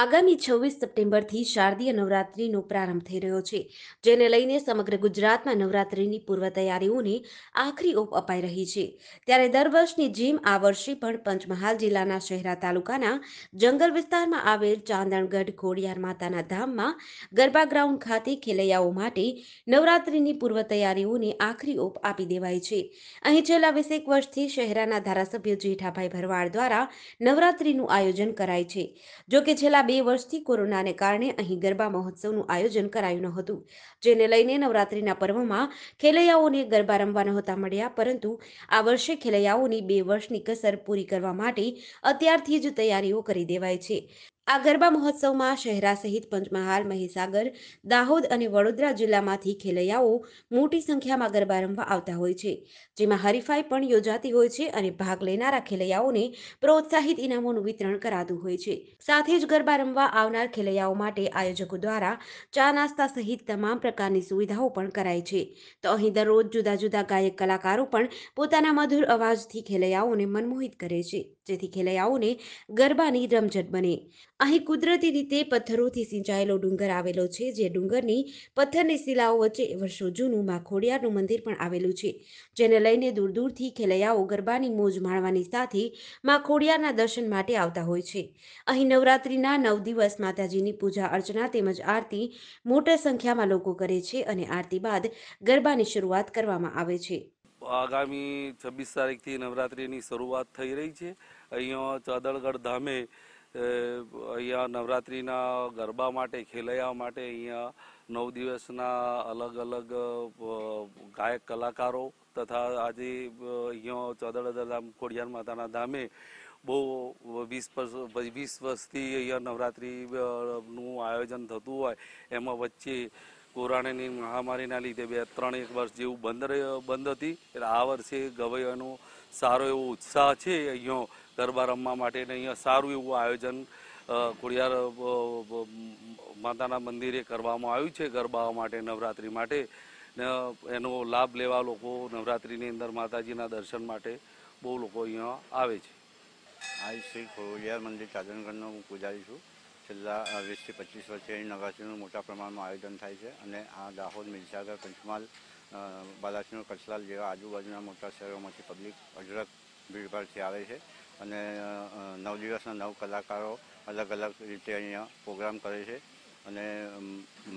આગામી છવ્વીસ સપ્ટેમ્બરથી શારદીય નવરાત્રિનો પ્રારંભ થઈ રહ્યો છે જેને લઈને સમગ્ર ગુજરાતમાં નવરાત્રિની પૂર્વ તૈયારીઓને આખરી ઓપ અપાઈ રહી છે ત્યારે દર વર્ષની જેમ આ વર્ષે પણ પંચમહાલ જિલ્લાના શહેરા તાલુકાના જંગલ વિસ્તારમાં આવેલ ચાંદણગઢ ખોડિયાર માતાના ધામમાં ગરબા ગ્રાઉન્ડ ખાતે ખેલૈયાઓ માટે નવરાત્રિની પૂર્વ તૈયારીઓને આખરી ઓપ આપી દેવાય છે અહીં છેલ્લા વીસેક વર્ષથી શહેરાના ધારાસભ્ય જેઠાભાઈ ભરવાડ દ્વારા નવરાત્રિનું આયોજન કરાય છે જોકે છેલ્લા છેલ્લા બે વર્ષથી કોરોનાને કારણે અહીં ગરબા મહોત્સવનું આયોજન કરાયું ન હતું જેને લઈને નવરાત્રીના પર્વમાં ખેલૈયાઓને ગરબા રમવા નહોતા મળ્યા પરંતુ આ વર્ષે ખેલૈયાઓની બે વર્ષની કસર પૂરી કરવા માટે અત્યારથી જ તૈયારીઓ કરી દેવાય છે આ ગરબા મહોત્સવમાં શહેરા સહિત પંચમહાલ મહીસાગર દાહોદ અને વડોદરા જિલ્લામાંથી ખેલૈયાઓ મોટી સંખ્યામાં ગરબા રમવા આવતા હોય છે જેમાં હરીફાઈ પણ યોજાતી હોય છે અને ભાગ લેનારા ખેલૈયાઓને પ્રોત્સાહિત ઇનામોનું વિતરણ કરાતું હોય છે સાથે જ ગરબા રમવા આવનાર ખેલૈયાઓ માટે આયોજકો દ્વારા ચા નાસ્તા સહિત તમામ પ્રકારની સુવિધાઓ પણ કરાય છે તો અહીં દરરોજ જુદા જુદા ગાયક કલાકારો પણ પોતાના મધુર અવાજથી ખેલૈયાઓને મનમોહિત કરે છે જેથી ખેલૈયાઓને ગરબાની રમઝટ બને અહીં કુદરતી રીતે પથ્થરોથી સિંચાયેલો ડુંગર આવેલો છે જે ડુંગરની પથ્થરની શિલાઓ વચ્ચે વર્ષો જૂનું માખોડિયારનું મંદિર પણ આવેલું છે જેને લઈને દૂર દૂરથી ખેલૈયાઓ ગરબાની મોજ માણવાની સાથે માખોડિયારના દર્શન માટે આવતા હોય છે અહીં નવરાત્રિના નવ દિવસ માતાજીની પૂજા અર્ચના તેમજ આરતી મોટા સંખ્યામાં લોકો કરે છે અને આરતી બાદ ગરબાની શરૂઆત કરવામાં આવે છે આગામી છવ્વીસ તારીખથી નવરાત્રિની શરૂઆત થઈ રહી છે અહીંયા ચદળગઢ ધામે અહીંયા નવરાત્રિના ગરબા માટે ખેલૈયા માટે અહીંયા નવ દિવસના અલગ અલગ ગાયક કલાકારો તથા આજે અહીંયા ચૌદડ ધામ ખોડિયાર માતાના ધામે બહુ વીસ વીસ વર્ષથી અહીંયા નવરાત્રિનું આયોજન થતું હોય એમાં વચ્ચે કોરોનાની મહામારીના લીધે બે ત્રણ એક વર્ષ જેવું બંધ બંધ હતી એટલે આ વર્ષે ગવૈયાનો સારો એવો ઉત્સાહ છે અહીંયા ગરબા રમવા માટે અહીંયા સારું એવું આયોજન ખોડિયાર માતાના મંદિરે કરવામાં આવ્યું છે ગરબા માટે નવરાત્રિ માટે ને એનો લાભ લેવા લોકો નવરાત્રીની અંદર માતાજીના દર્શન માટે બહુ લોકો અહીંયા આવે છે આજ શ્રી ખોડિયાર મંદિર ચાદનગરનો હું પૂજારી છું છેલ્લા વીસથી પચીસ વર્ષે અહીં નવરાત્રિનું મોટા પ્રમાણમાં આયોજન થાય છે અને આ દાહોદ મિલસાગર પંચમહાલ બાલાસિંહ કચલાલ જેવા આજુબાજુના મોટા શહેરોમાંથી પબ્લિક અઢળક ભીડભાડથી આવે છે અને નવ દિવસના નવ કલાકારો અલગ અલગ રીતે અહીંયા પ્રોગ્રામ કરે છે અને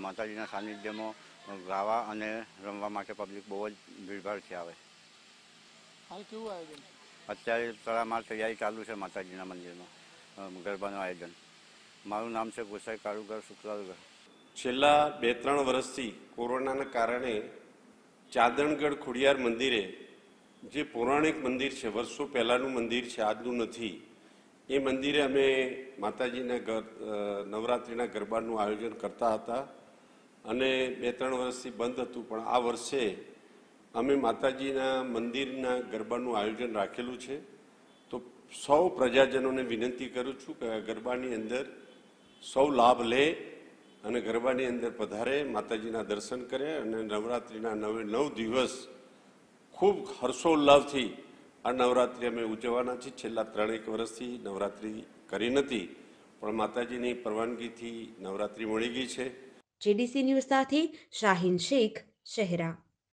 માતાજીના સાનિધ્યમાં ગાવા અને રમવા માટે પબ્લિક બહુ જ ભીડભાડથી આવે હાલ કેવું આયોજન અત્યારે તડામાર તૈયારી ચાલુ છે માતાજીના મંદિરમાં ગરબાનું આયોજન મારું નામ છે ગોસાઈ કાળુગર શુક્લાલગર છેલ્લા બે ત્રણ વર્ષથી કોરોનાના કારણે ચાદણગઢ ખોડિયાર મંદિરે જે પૌરાણિક મંદિર છે વર્ષો પહેલાંનું મંદિર છે આજનું નથી એ મંદિરે અમે માતાજીના ઘર નવરાત્રિના ગરબાનું આયોજન કરતા હતા અને બે ત્રણ વર્ષથી બંધ હતું પણ આ વર્ષે અમે માતાજીના મંદિરના ગરબાનું આયોજન રાખેલું છે તો સૌ પ્રજાજનોને વિનંતી કરું છું કે ગરબાની અંદર સૌ લાભ લે અને ગરબાની અંદર પધારે માતાજીના દર્શન કરે અને નવરાત્રિના નવે નવ દિવસ ખૂબ હર્ષોલ્લાભથી આ નવરાત્રિ અમે ઉજવવાના છીએ છેલ્લા ત્રણેક વર્ષથી નવરાત્રિ કરી નથી પણ માતાજીની પરવાનગીથી નવરાત્રિ મળી ગઈ છે જેડીસી ન્યૂઝ સાથે શાહીન શેખ શહેરા